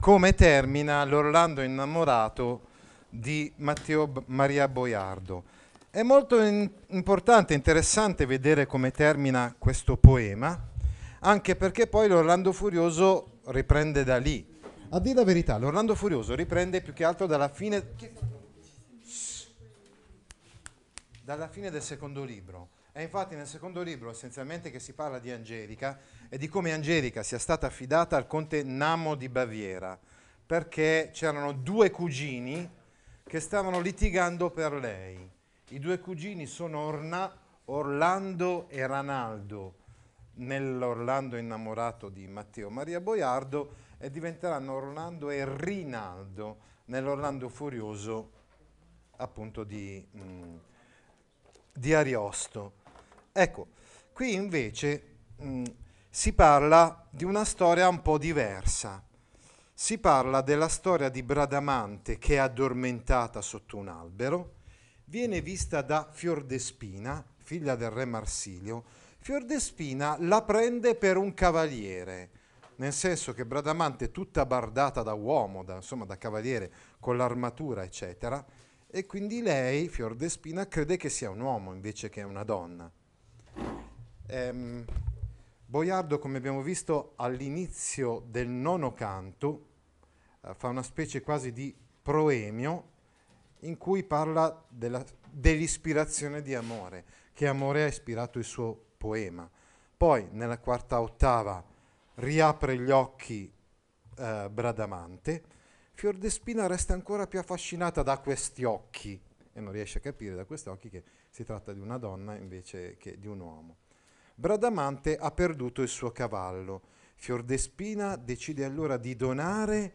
come termina l'Orlando innamorato di Matteo B- Maria Boiardo. È molto in- importante, interessante vedere come termina questo poema, anche perché poi l'Orlando Furioso riprende da lì. A dire la verità, l'Orlando Furioso riprende più che altro dalla fine, dalla fine del secondo libro. È infatti nel secondo libro essenzialmente che si parla di Angelica e di come Angelica sia stata affidata al conte Namo di Baviera, perché c'erano due cugini che stavano litigando per lei. I due cugini sono Orna, Orlando e Ranaldo, nell'Orlando innamorato di Matteo Maria Boiardo, e diventeranno Orlando e Rinaldo, nell'Orlando furioso appunto di, mh, mm, di Ariosto. Ecco, qui invece mh, mm, si parla di una storia un po' diversa. Si parla della storia di Bradamante che è addormentata sotto un albero, viene vista da Fiordespina, figlia del re Marsilio. Fiordespina la prende per un cavaliere, nel senso che Bradamante è tutta bardata da uomo, da, insomma da cavaliere, con l'armatura, eccetera, e quindi lei, Fiordespina, crede che sia un uomo invece che una donna. Ehm, Boiardo, come abbiamo visto all'inizio del nono canto, eh, fa una specie quasi di proemio in cui parla della, dell'ispirazione di amore, che amore ha ispirato il suo poema. Poi nella quarta ottava riapre gli occhi eh, Bradamante, Fiordespina resta ancora più affascinata da questi occhi e non riesce a capire da questi occhi che si tratta di una donna invece che di un uomo. Bradamante ha perduto il suo cavallo. Fiordespina decide allora di donare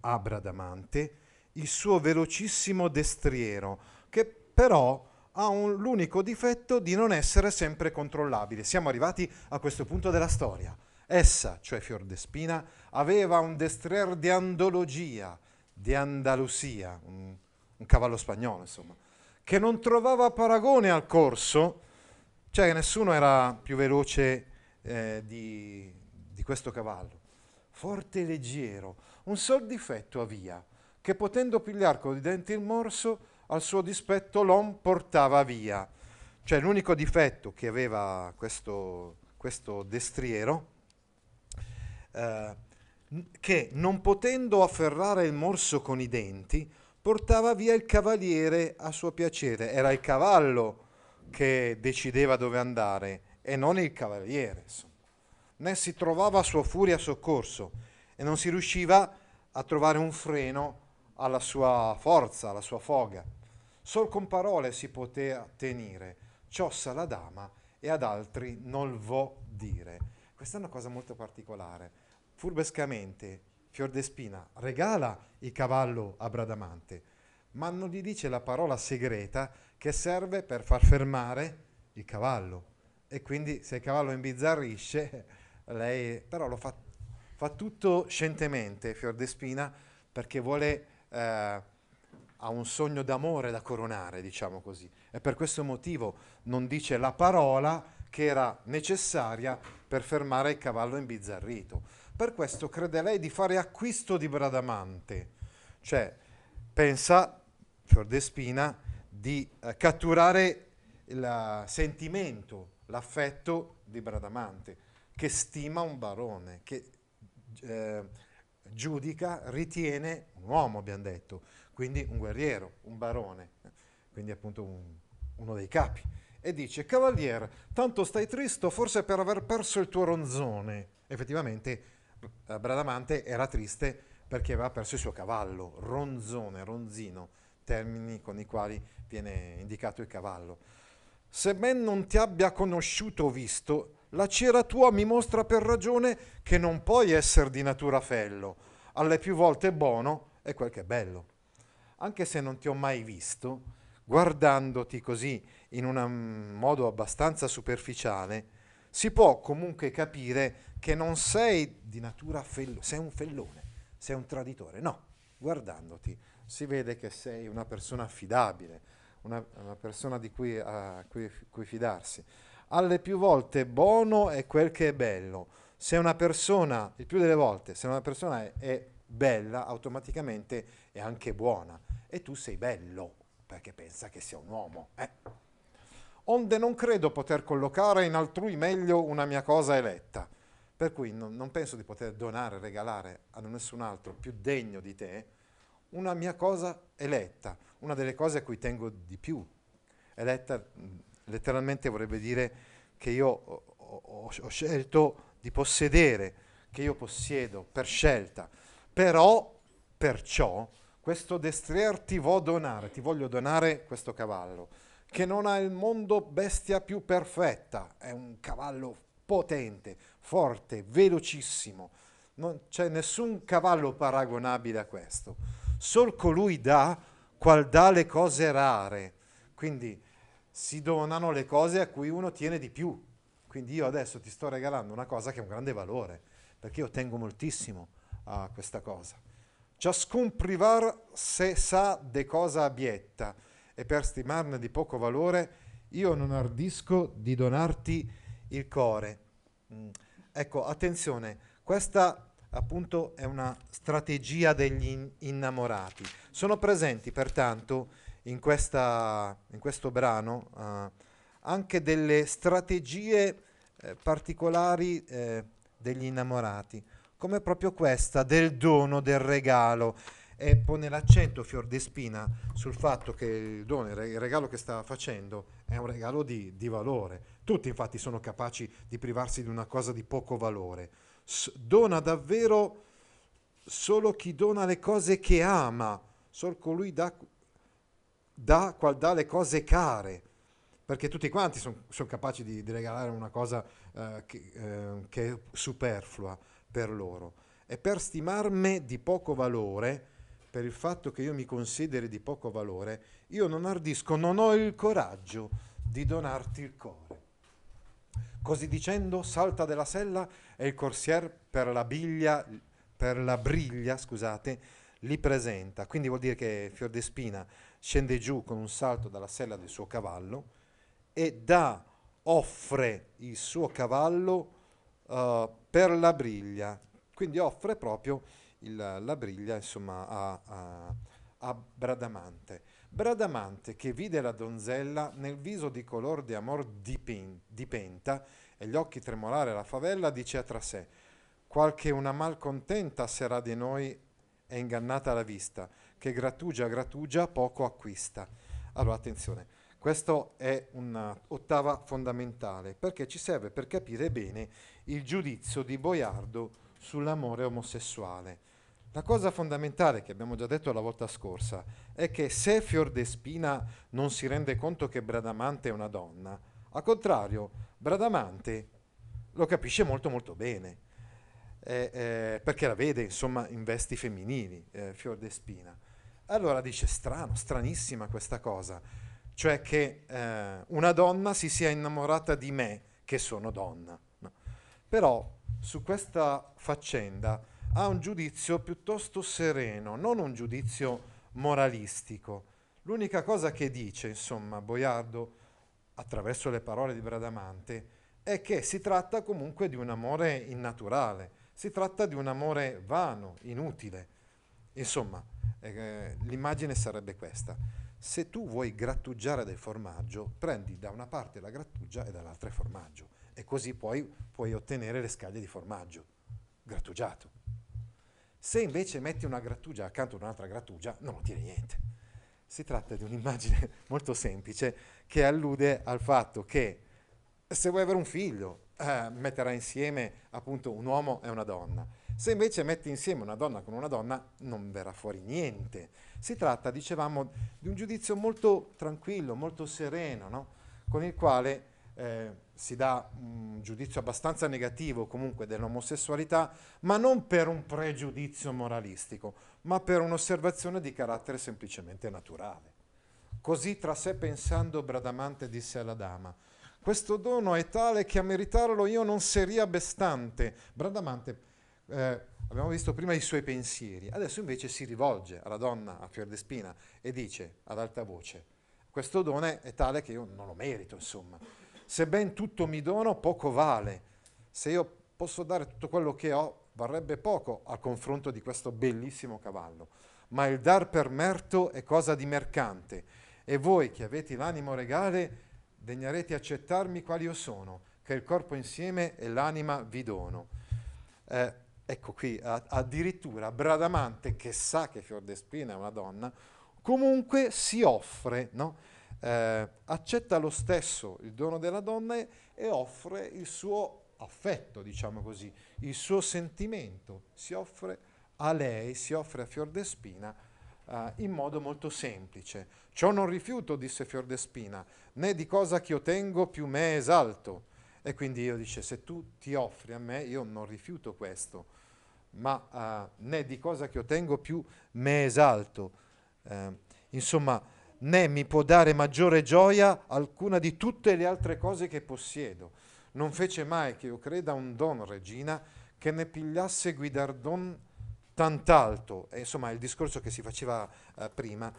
a Bradamante il suo velocissimo destriero, che però ha un, l'unico difetto di non essere sempre controllabile. Siamo arrivati a questo punto della storia. Essa, cioè Fiordespina, aveva un destrier di andologia, di Andalusia, un, un cavallo spagnolo, insomma che non trovava paragone al corso, cioè nessuno era più veloce eh, di, di questo cavallo. Forte e leggero, un sol difetto a che potendo pigliar con i denti il morso, al suo dispetto l'om portava via. Cioè l'unico difetto che aveva questo, questo destriero, eh, che non potendo afferrare il morso con i denti, portava via il cavaliere a suo piacere. Era il cavallo che decideva dove andare e non il cavaliere. Insomma. Ne si trovava a sua furia soccorso e non si riusciva a trovare un freno alla sua forza, alla sua foga. Sol con parole si poteva tenere, ciò sa la dama e ad altri non vo dire. Questa è una cosa molto particolare. Furbescamente Fiordespina regala il cavallo a Bradamante, ma non gli dice la parola segreta che serve per far fermare il cavallo. E quindi se il cavallo imbizzarrisce, lei però lo fa, fa tutto scientemente Fiordespina perché vuole, eh, ha un sogno d'amore da coronare, diciamo così. E per questo motivo non dice la parola che era necessaria per fermare il cavallo imbizzarrito per questo crede lei di fare acquisto di Bradamante, cioè pensa Fiordespina di eh, catturare il eh, sentimento, l'affetto di Bradamante, che stima un barone, che eh, giudica, ritiene un uomo, abbiamo detto, quindi un guerriero, un barone, eh, quindi appunto un, uno dei capi, e dice, Cavalier, tanto stai tristo forse per aver perso il tuo ronzone. Effettivamente eh, Bradamante era triste perché aveva perso il suo cavallo, Ronzone, Ronzino, termini con i quali viene indicato il cavallo. Se ben non ti abbia conosciuto o visto, la cera tua mi mostra per ragione che non puoi essere di natura fello, alle più volte buono è quel che è bello. Anche se non ti ho mai visto, guardandoti così in un mm, modo abbastanza superficiale, si può comunque capire che non sei di natura fellone, sei un fellone, sei un traditore. No, guardandoti si vede che sei una persona affidabile, una, una persona di cui, uh, cui, cui fidarsi. Alle più volte buono è quel che è bello. Se una persona, il più delle volte, se una persona è, è bella, automaticamente è anche buona. E tu sei bello, perché pensa che sia un uomo. Eh? onde non credo poter collocare in altrui meglio una mia cosa eletta. Per cui non, non penso di poter donare, regalare a nessun altro più degno di te una mia cosa eletta, una delle cose a cui tengo di più. Eletta letteralmente vorrebbe dire che io ho, ho, ho scelto di possedere, che io possiedo per scelta. Però, perciò, questo destrier ti voglio donare, ti voglio donare questo cavallo che non ha il mondo bestia più perfetta, è un cavallo potente, forte, velocissimo, non c'è nessun cavallo paragonabile a questo, sol colui dà qual dà le cose rare, quindi si donano le cose a cui uno tiene di più, quindi io adesso ti sto regalando una cosa che è un grande valore, perché io tengo moltissimo a questa cosa. Ciascun privar se sa de cosa abietta, e per stimarne di poco valore, io non ardisco di donarti il cuore. Mm. Ecco, attenzione, questa appunto è una strategia degli innamorati. Sono presenti pertanto in, questa, in questo brano eh, anche delle strategie eh, particolari eh, degli innamorati, come proprio questa del dono, del regalo e pone l'accento Fior Fiordespina sul fatto che il dono, il regalo che sta facendo è un regalo di, di valore. Tutti infatti sono capaci di privarsi di una cosa di poco valore. S- dona davvero solo chi dona le cose che ama, solo colui dà, dà qual dà le cose care perché tutti quanti sono son capaci di, di, regalare una cosa eh, che, eh, che, è superflua per loro. E per stimarmi di poco valore, per il fatto che io mi consideri di poco valore, io non ardisco, non ho il coraggio di donarti il cuore. Così dicendo, salta della sella e il corsier per la, biglia, per la briglia, scusate, li presenta. Quindi vuol dire che Fior Fiordespina scende giù con un salto dalla sella del suo cavallo e dà, offre il suo cavallo uh, per la briglia. Quindi offre proprio il, la briglia insomma, a, a, a, Bradamante. Bradamante che vide la donzella nel viso di color di amor dipen, dipenta e gli occhi tremolare alla favella dice tra sé qualche una malcontenta sarà di noi è ingannata la vista che grattugia grattugia poco acquista. Allora attenzione. Questa è un'ottava fondamentale perché ci serve per capire bene il giudizio di Boiardo sull'amore omosessuale. La cosa fondamentale che abbiamo già detto la volta scorsa è che se Fiordespina non si rende conto che Bradamante è una donna, al contrario, Bradamante lo capisce molto molto bene, eh, eh, perché la vede insomma in vesti femminili, eh, Fiordespina. Allora dice strano, stranissima questa cosa, cioè che eh, una donna si sia innamorata di me, che sono donna. No. Però su questa faccenda ha un giudizio piuttosto sereno, non un giudizio moralistico. L'unica cosa che dice, insomma, Boiardo, attraverso le parole di Bradamante, è che si tratta comunque di un amore innaturale, si tratta di un amore vano, inutile. Insomma, eh, l'immagine sarebbe questa. Se tu vuoi grattugiare del formaggio, prendi da una parte la grattugia e dall'altra il formaggio e così poi puoi ottenere le scaglie di formaggio grattugiato. Se invece metti una grattugia accanto ad un'altra grattugia, non ottieni niente. Si tratta di un'immagine molto semplice che allude al fatto che se vuoi avere un figlio, eh, metterai insieme appunto un uomo e una donna. Se invece metti insieme una donna con una donna, non verrà fuori niente. Si tratta, dicevamo, di un giudizio molto tranquillo, molto sereno, no? con il quale eh, si dà un giudizio abbastanza negativo comunque dell'omosessualità, ma non per un pregiudizio moralistico, ma per un'osservazione di carattere semplicemente naturale. Così tra sé pensando Bradamante disse alla dama, questo dono è tale che a meritarlo io non seria bestante. Bradamante, eh, abbiamo visto prima i suoi pensieri, adesso invece si rivolge alla donna a Fiordespina e dice ad alta voce, questo dono è tale che io non lo merito, insomma Sebben tutto mi dono, poco vale. Se io posso dare tutto quello che ho, varrebbe poco a confronto di questo bellissimo cavallo. Ma il dar per merto è cosa di mercante. E voi che avete l'animo regale, degnarete accettarmi quali io sono, che il corpo insieme e l'anima vi dono. Eh, ecco qui, a, addirittura Bradamante, che sa che Fiordespina è una donna, comunque si offre, no? eh, accetta lo stesso il dono della donna e offre il suo affetto, diciamo così, il suo sentimento, si offre a lei, si offre a Fiordespina eh, in modo molto semplice. Ciò non rifiuto, disse Fiordespina, né di cosa che io tengo più me esalto. E quindi io dice, se tu ti offri a me, io non rifiuto questo, ma eh, né di cosa che io tengo più me esalto. Eh, insomma, né mi può dare maggiore gioia alcuna di tutte le altre cose che possiedo. Non fece mai che io creda un don regina che ne pigliasse guidardon tant'alto. E, insomma, il discorso che si faceva eh, prima,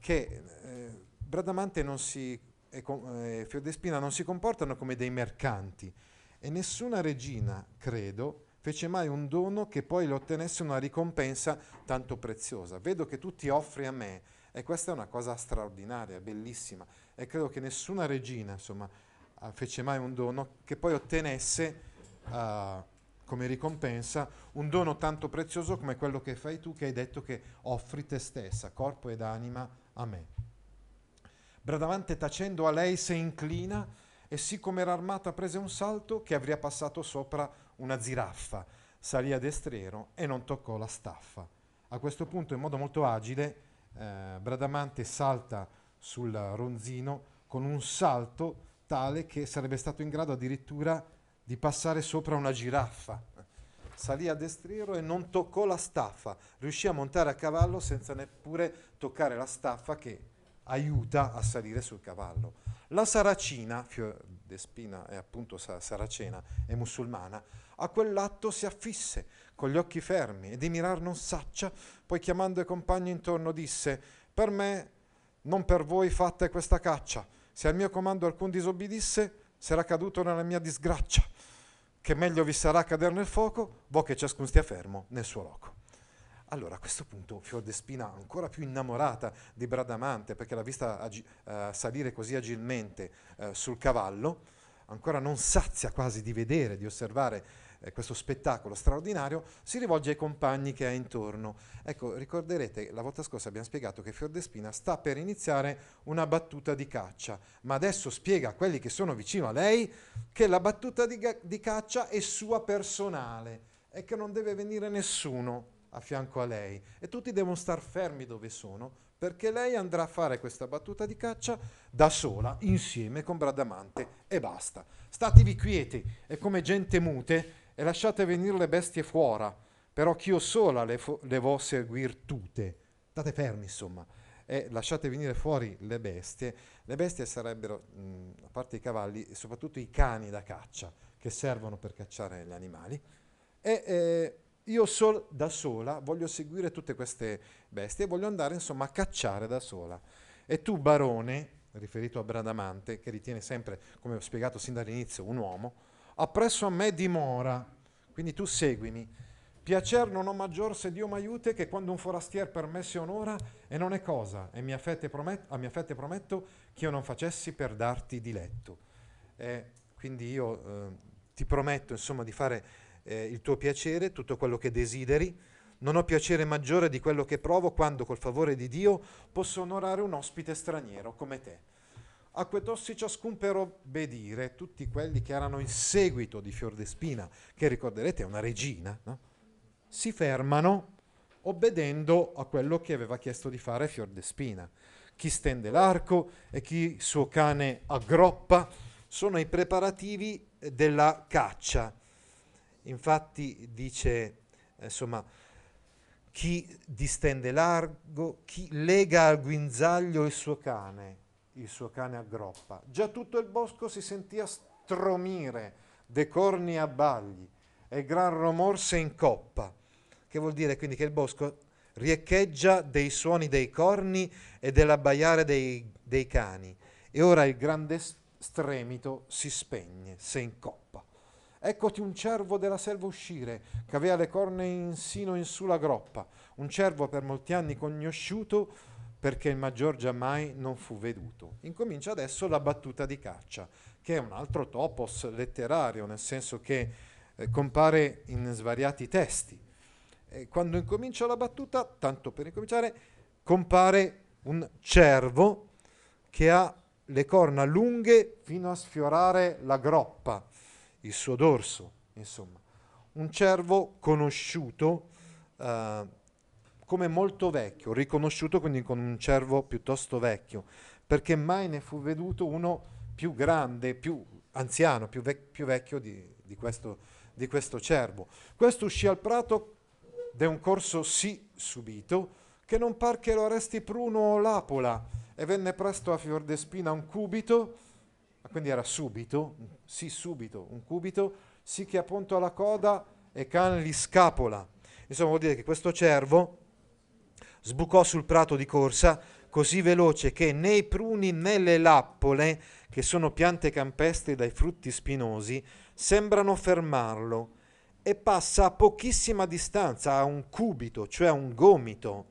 che eh, Bradamante si, e eh, Fiordespina non si comportano come dei mercanti e nessuna regina, credo, fece mai un dono che poi le ottenesse una ricompensa tanto preziosa. Vedo che tu ti offri a me e questa è una cosa straordinaria, bellissima. E credo che nessuna regina, insomma, ah, fece mai un dono che poi ottenesse uh, come ricompensa un dono tanto prezioso come quello che fai tu, che hai detto che offri te stessa, corpo ed anima, a me. Bradavante tacendo a lei si inclina e siccome era armata prese un salto che avria passato sopra una ziraffa, salì a destrero e non toccò la staffa. A questo punto in modo molto agile eh, Bradamante salta sul ronzino con un salto tale che sarebbe stato in grado addirittura di passare sopra una giraffa. Salì a destriero e non toccò la staffa, riuscì a montare a cavallo senza neppure toccare la staffa che aiuta a salire sul cavallo. La saracina, Fior d'Espina è appunto saracena, è musulmana, a quell'atto si affisse, con gli occhi fermi e di mirar non saccia, poi chiamando i compagni intorno disse, per me, non per voi fatta questa caccia, se al mio comando alcun disobbedisse, sarà caduto nella mia disgrazia, che meglio vi sarà cader nel fuoco, vo che ciascun stia fermo nel suo loco. Allora a questo punto Fiordespina, ancora più innamorata di Bradamante perché l'ha vista agi- uh, salire così agilmente uh, sul cavallo, ancora non sazia quasi di vedere, di osservare eh, questo spettacolo straordinario, si rivolge ai compagni che ha intorno. Ecco, ricorderete, la volta scorsa abbiamo spiegato che Fiordespina sta per iniziare una battuta di caccia, ma adesso spiega a quelli che sono vicino a lei che la battuta di, ga- di caccia è sua personale e che non deve venire nessuno a fianco a lei e tutti devono star fermi dove sono perché lei andrà a fare questa battuta di caccia da sola, insieme con Bradamante e basta. Statevi quieti e come gente mute e lasciate venire le bestie fuori, però ch'io sola le, fo- le vo seguir tutte. State fermi, insomma, e lasciate venire fuori le bestie. Le bestie sarebbero, mh, a parte i cavalli, soprattutto i cani da caccia, che servono per cacciare gli animali. E eh, io sol- da sola voglio seguire tutte queste bestie e voglio andare, insomma, a cacciare da sola. E tu, barone, riferito a Bradamante, che ritiene sempre, come ho spiegato sin dall'inizio, un uomo, appresso a me dimora, quindi tu seguimi. Piacer non ho maggior se Dio m'aiute che quando un forastier per me si onora e non è cosa, e mia promet- a mia fete prometto che io non facessi per darti diletto. Eh, quindi io eh, ti prometto insomma di fare eh, il tuo piacere, tutto quello che desideri, non ho piacere maggiore di quello che provo quando col favore di Dio posso onorare un ospite straniero come te a tossi ciascun per obbedire, tutti quelli che erano in seguito di Fiordespina, che ricorderete è una regina, no? si fermano obbedendo a quello che aveva chiesto di fare Fiordespina. Chi stende l'arco e chi suo cane aggroppa sono i preparativi eh, della caccia. Infatti dice, eh, insomma, chi distende l'arco, chi lega al guinzaglio il suo cane, il suo cane aggroppa. Già tutto il bosco si sentia stromire, de corni a bagli, e gran rumor se incoppa, che vuol dire quindi che il bosco riecheggia dei suoni dei corni e dell'abbaiare dei, dei cani. E ora il grande stremito si spegne, se incoppa. Eccoti un cervo della selva uscire, che aveva le corna insino in su la groppa, un cervo per molti anni conosciuto, perché il maggior giammai non fu veduto. Incomincia adesso la battuta di caccia, che è un altro topos letterario, nel senso che eh, compare in svariati testi. E quando incomincia la battuta, tanto per incominciare, compare un cervo che ha le corna lunghe fino a sfiorare la groppa, il suo dorso, insomma. Un cervo conosciuto eh, come molto vecchio, riconosciuto quindi con un cervo piuttosto vecchio, perché mai ne fu veduto uno più grande, più anziano, più, vec- più vecchio di, di, questo, di, questo, cervo. Questo uscì al prato de un corso sì subito, che non par che lo resti pruno o l'apola, e venne presto a fior de spina un cubito, quindi era subito, sì subito, un cubito, sì che appunto alla coda e cane gli scapola. Insomma vuol dire che questo cervo sbucò sul prato di corsa così veloce che né i pruni né le lappole, che sono piante campestri dai frutti spinosi, sembrano fermarlo e passa a pochissima distanza, a un cubito, cioè a un gomito,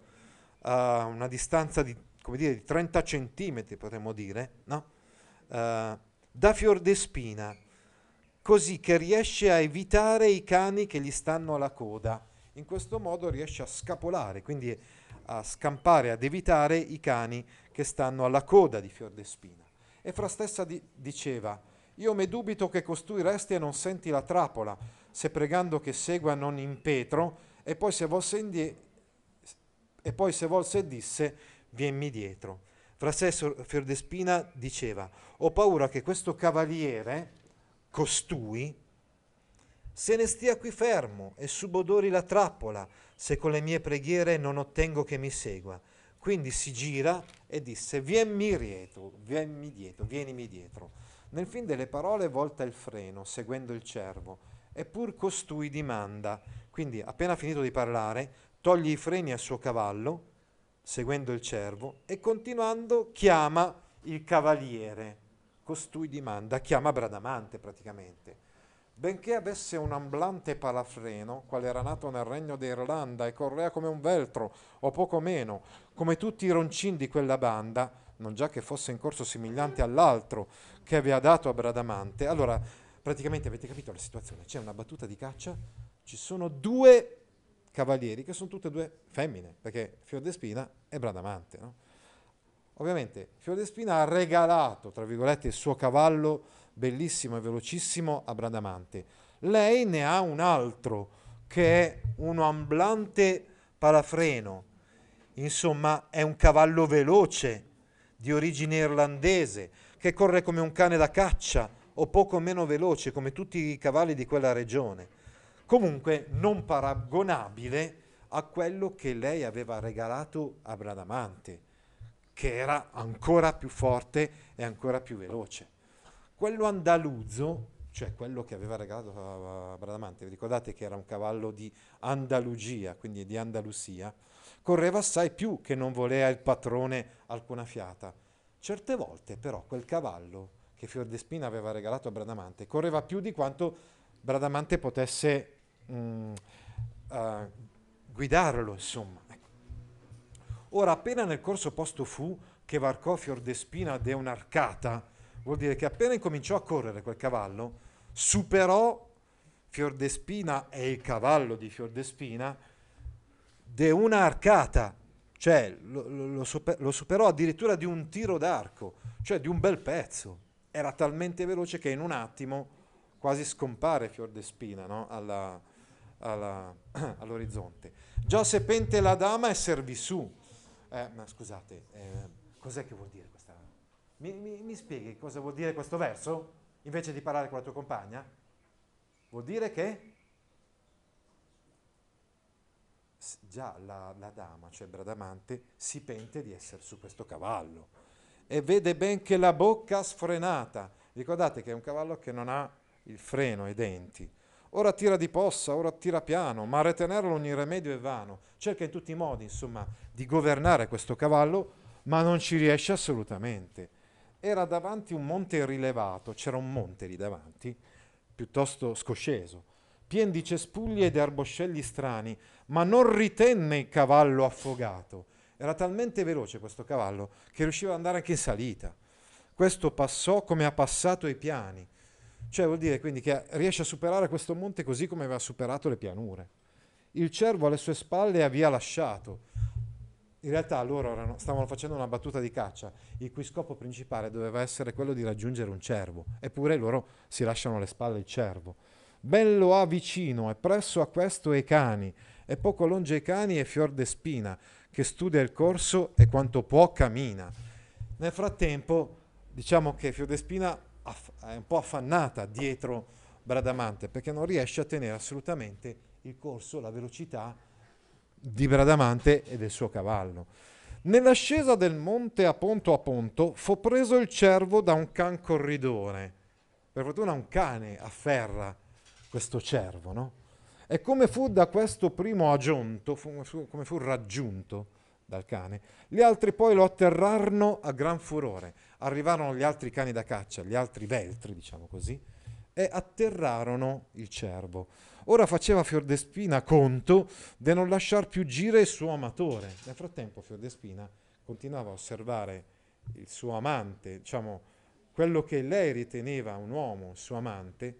a una distanza di, dire, di 30 centimetri potremmo dire, no? uh, da Fiordespina, così che riesce a evitare i cani che gli stanno alla coda. In questo modo riesce a scapolare, quindi a scampare, ad evitare i cani che stanno alla coda di Fior d'Espina. E fra stessa di- diceva, io me dubito che costui resti e non senti la trappola, se pregando che segua non impetro, e poi se volse, indie- e poi se volse disse, vienmi dietro. Fra sé Fior d'Espina diceva, ho paura che questo cavaliere, costui, se ne stia qui fermo e subodori la trappola, se con le mie preghiere non ottengo che mi segua. Quindi si gira e disse, vienmi dietro, vienmi dietro, vienimi dietro. Nel fin delle parole volta il freno, seguendo il cervo, eppur costui dimanda. Quindi, appena finito di parlare, toglie i freni al suo cavallo, seguendo il cervo, e continuando chiama il cavaliere. Costui dimanda, chiama Bradamante praticamente benché avesse un amblante palafreno, quale era nato nel regno d'Irlanda e correa come un veltro, o poco meno, come tutti i roncin di quella banda, non già che fosse in corso somigliante all'altro che aveva dato a Bradamante, allora praticamente avete capito la situazione, c'è una battuta di caccia, ci sono due cavalieri che sono tutte e due femmine, perché Fiordespina e Bradamante, no? Ovviamente Fiordespina ha regalato, tra virgolette, il suo cavallo bellissimo e velocissimo a Bradamante. Lei ne ha un altro, che è un amblante parafreno. Insomma, è un cavallo veloce, di origine irlandese, che corre come un cane da caccia o poco meno veloce come tutti i cavalli di quella regione. Comunque non paragonabile a quello che lei aveva regalato a Bradamante che era ancora più forte e ancora più veloce. Quello andaluzzo, cioè quello che aveva regalato a eh, eh, Bradamante, vi ricordate che era un cavallo di Andalugia, quindi di Andalusia, correva assai più che non voleva il patrone alcuna fiata. Certe volte però quel cavallo che Fiordespina aveva regalato a Bradamante correva più di quanto Bradamante potesse mh, mm, eh, uh, guidarlo, insomma. Ora, appena nel corso posto fu che varcò Fiordespina de un'arcata, vuol dire che appena incominciò a correre quel cavallo, superò Fiordespina e il cavallo di Fiordespina de un'arcata, cioè lo, lo, super, lo superò addirittura di un tiro d'arco, cioè di un bel pezzo. Era talmente veloce che in un attimo quasi scompare Fiordespina no? alla, alla, all'orizzonte. Già sepente la dama e servì su. Eh, ma scusate, eh, cos'è che vuol dire questa... Mi, mi, mi spieghi cosa vuol dire questo verso? Invece di parlare con la tua compagna? Vuol dire che... già la, la, dama, cioè Bradamante, si pente di essere su questo cavallo e vede ben che la bocca sfrenata. Ricordate che è un cavallo che non ha il freno i denti ora tira di possa, ora tira piano, ma retenerlo ogni remedio è vano. Cerca in tutti i modi, insomma, di governare questo cavallo, ma non ci riesce assolutamente. Era davanti un monte rilevato, c'era un monte lì davanti, piuttosto scosceso, pien di cespugli ed arboscelli strani, ma non ritenne il cavallo affogato. Era talmente veloce questo cavallo che riusciva ad andare anche in salita. Questo passò come ha passato i piani cioè vuol dire quindi che riesce a superare questo monte così come aveva superato le pianure. Il cervo alle sue spalle aveva lasciato. In realtà loro erano, stavano facendo una battuta di caccia, il cui scopo principale doveva essere quello di raggiungere un cervo, eppure loro si lasciano alle spalle il cervo. Bello lo ha vicino, e presso a questo i cani, e poco longe i cani e fior de spina, che studia il corso e quanto può cammina. Nel frattempo, diciamo che Fiordespina aff- un po' affannata dietro Bradamante perché non riesce a tenere assolutamente il corso, la velocità di Bradamante e del suo cavallo. Nell'ascesa del monte a Ponto a Ponto fu preso il cervo da un can corridore. Per fortuna un cane afferra questo cervo, no? E come fu da questo primo agionto, fu, fu, come fu raggiunto, dal cane, gli altri poi lo atterrarono a gran furore. Arrivarono gli altri cani da caccia, gli altri veltri, diciamo così, e atterrarono il cervo. Ora faceva Fiordespina conto di non lasciar più gire il suo amatore. Nel frattempo Fiordespina continuava a osservare il suo amante, diciamo quello che lei riteneva un uomo, il suo amante,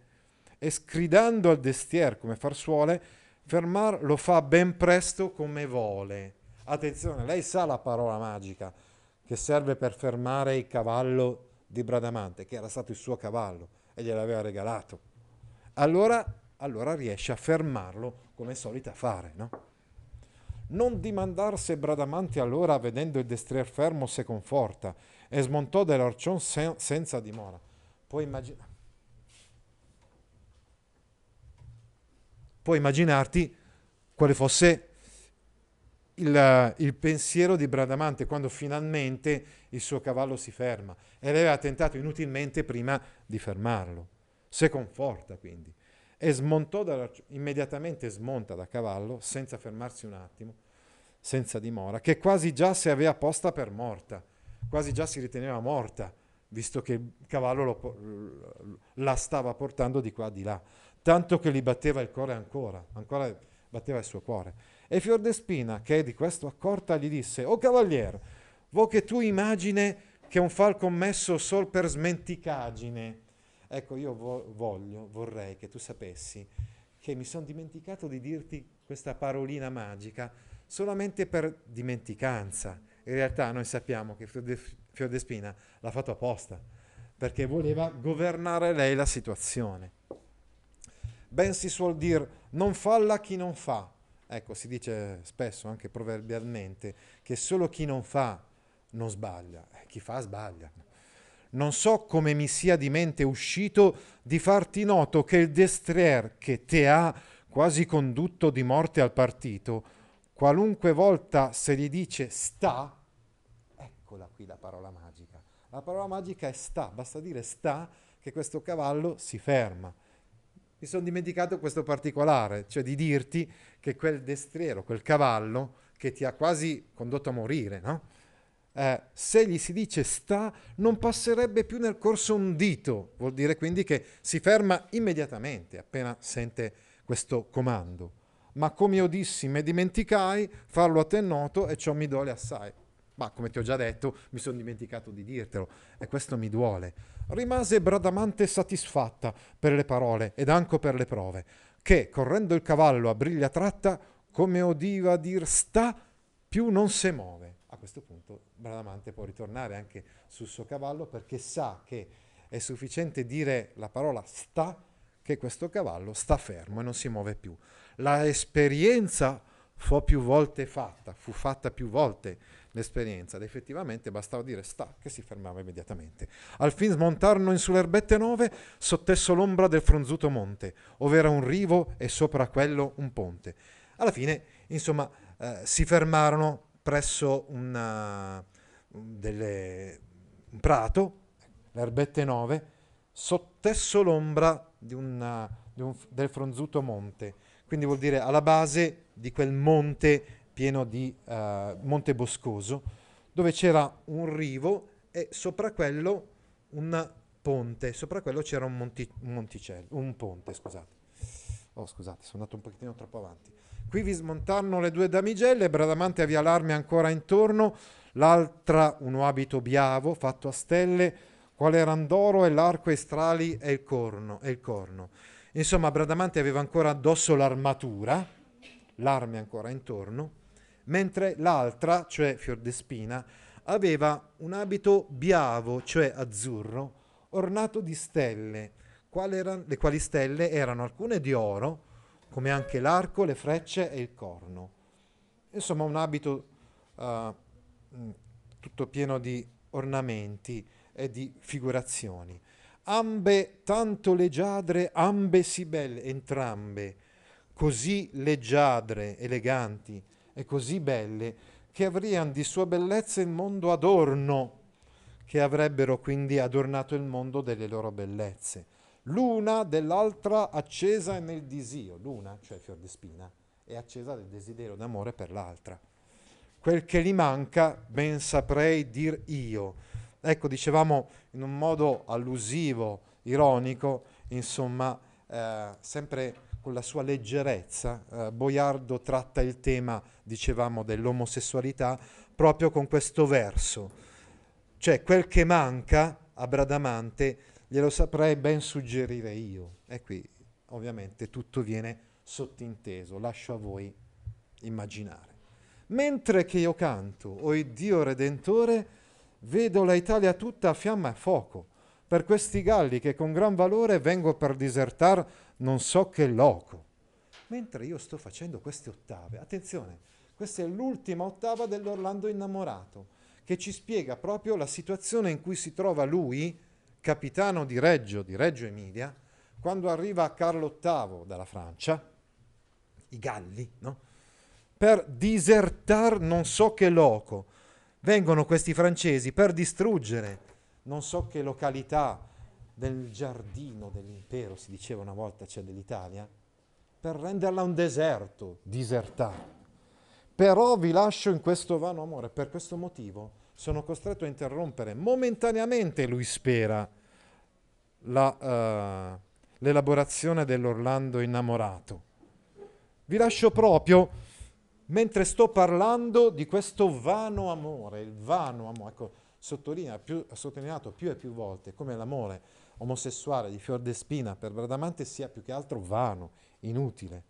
e scridando al destier come far suole, fermar lo fa ben presto come vuole. Attenzione, lei sa la parola magica che serve per fermare il cavallo di Bradamante, che era stato il suo cavallo e gliel'aveva regalato. Allora, allora riesce a fermarlo come solita fare, no? Non dimandar se Bradamante allora, vedendo il destrier fermo, se conforta e smontò dell'orcion sen- senza dimora. Puoi, immaginare. puoi immaginarti quale fosse il, il, pensiero di Bradamante quando finalmente il suo cavallo si ferma e lei aveva tentato inutilmente prima di fermarlo. Se conforta quindi e smontò dalla, immediatamente smonta da cavallo senza fermarsi un attimo, senza dimora, che quasi già si aveva posta per morta, quasi già si riteneva morta, visto che il cavallo lo, la stava portando di qua di là, tanto che gli batteva il cuore ancora, ancora batteva il suo cuore. E Fiordespina, che è di questo accorta, gli disse, O cavalier, vo che tu imagine che un fal commesso sol per smenticagine. Ecco, io vo- voglio, vorrei che tu sapessi che mi sono dimenticato di dirti questa parolina magica solamente per dimenticanza. In realtà noi sappiamo che Fiordespina l'ha fatto apposta, perché voleva governare lei la situazione. Ben si suol dire, non falla chi non fa, Ecco, si dice spesso, anche proverbialmente, che solo chi non fa non sbaglia, eh, chi fa sbaglia. Non so come mi sia di mente uscito di farti noto che il destrier che te ha quasi condotto di morte al partito, qualunque volta se gli dice sta, eccola qui la parola magica. La parola magica è sta, basta dire sta che questo cavallo si ferma mi sono dimenticato questo particolare, cioè di dirti che quel destriero, quel cavallo che ti ha quasi condotto a morire, no? Eh, se gli si dice sta, non passerebbe più nel corso un dito, vuol dire quindi che si ferma immediatamente appena sente questo comando. Ma come io dissi, me dimenticai, farlo a te noto e ciò mi dole assai. Ma come ti ho già detto, mi sono dimenticato di dirtelo e questo mi duole. Rimase bradamante soddisfatta per le parole ed anche per le prove, che, correndo il cavallo a briglia tratta, come odiva dir sta, più non si muove. A questo punto Bradamante può ritornare anche sul suo cavallo perché sa che è sufficiente dire la parola sta che questo cavallo sta fermo e non si muove più. La esperienza fu più volte fatta, fu fatta più volte l'esperienza ed effettivamente bastava dire sta che si fermava immediatamente. Al fin smontarono in sull'erbette nove sottesso l'ombra del fronzuto monte, ovvero un rivo e sopra quello un ponte. Alla fine, insomma, eh, si fermarono presso una, eh, delle, un prato, l'erbette nove, sottesso l'ombra di una, eh, di un, del fronzuto monte. Quindi vuol dire alla base di quel monte pieno di eh, Monte Boscoso, dove c'era un rivo e sopra quello un ponte, sopra quello c'era un, monti- un monticello, un ponte, scusate. Oh, scusate, sono andato un pochettino troppo avanti. Qui vi smontarono le due damigelle, Bradamante avvia l'arme ancora intorno, l'altra un abito biavo fatto a stelle, quale eran d'oro e l'arco e strali e il corno. E il corno. Insomma, Bradamante aveva ancora addosso l'armatura, l'arme ancora intorno, mentre l'altra, cioè Fiordespina, aveva un abito biavo, cioè azzurro, ornato di stelle, quali eran, le quali stelle erano alcune di oro, come anche l'arco, le frecce e il corno. Insomma, un abito uh, tutto pieno di ornamenti e di figurazioni. Ambe tanto leggiadre, ambe si belle, entrambe, così leggiadre, eleganti, e così belle che avrian di sua bellezza il mondo adorno, che avrebbero quindi adornato il mondo delle loro bellezze. L'una dell'altra accesa nel disio, l'una, cioè fior di spina, è accesa del desiderio d'amore per l'altra. Quel che gli manca, ben saprei dir io. Ecco, dicevamo in un modo allusivo, ironico, insomma, eh, sempre con la sua leggerezza, eh, Boiardo tratta il tema, dicevamo, dell'omosessualità proprio con questo verso. Cioè, quel che manca a Bradamante glielo saprei ben suggerire io. E qui, ovviamente, tutto viene sottinteso, lascio a voi immaginare. Mentre che io canto, o oh Dio Redentore, vedo la Italia tutta a fiamma e fuoco, per questi galli che con gran valore vengo per disertar non so che loco. Mentre io sto facendo queste ottave, attenzione, questa è l'ultima ottava dell'Orlando innamorato, che ci spiega proprio la situazione in cui si trova lui, capitano di Reggio, di Reggio Emilia, quando arriva Carlo VIII dalla Francia, i Galli, no? per disertar non so che loco. Vengono questi francesi per distruggere non so che località, del giardino dell'impero, si diceva una volta, cioè dell'Italia, per renderla un deserto, disertà. Però vi lascio in questo vano amore, per questo motivo sono costretto a interrompere momentaneamente, lui spera, la, uh, l'elaborazione dell'Orlando innamorato. Vi lascio proprio mentre sto parlando di questo vano amore, il vano amore, ecco, sottolinea più, sottolineato più e più volte come l'amore omosessuale di Fior Fiordespina per Bradamante sia più che altro vano, inutile,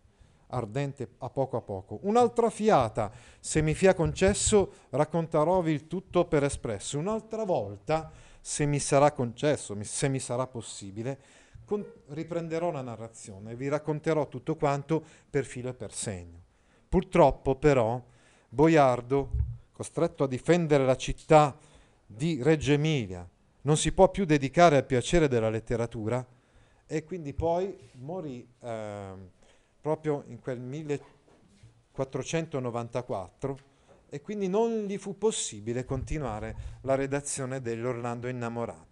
ardente a poco a poco. Un'altra fiata, se mi sia concesso, raccontarovi il tutto per espresso. Un'altra volta, se mi sarà concesso, se mi sarà possibile, con- riprenderò la narrazione e vi racconterò tutto quanto per filo e per segno. Purtroppo però Boiardo, costretto a difendere la città di Reggio Emilia, non si può più dedicare al piacere della letteratura e quindi poi morì eh, proprio in quel 1494 e quindi non gli fu possibile continuare la redazione dell'Orlando innamorato.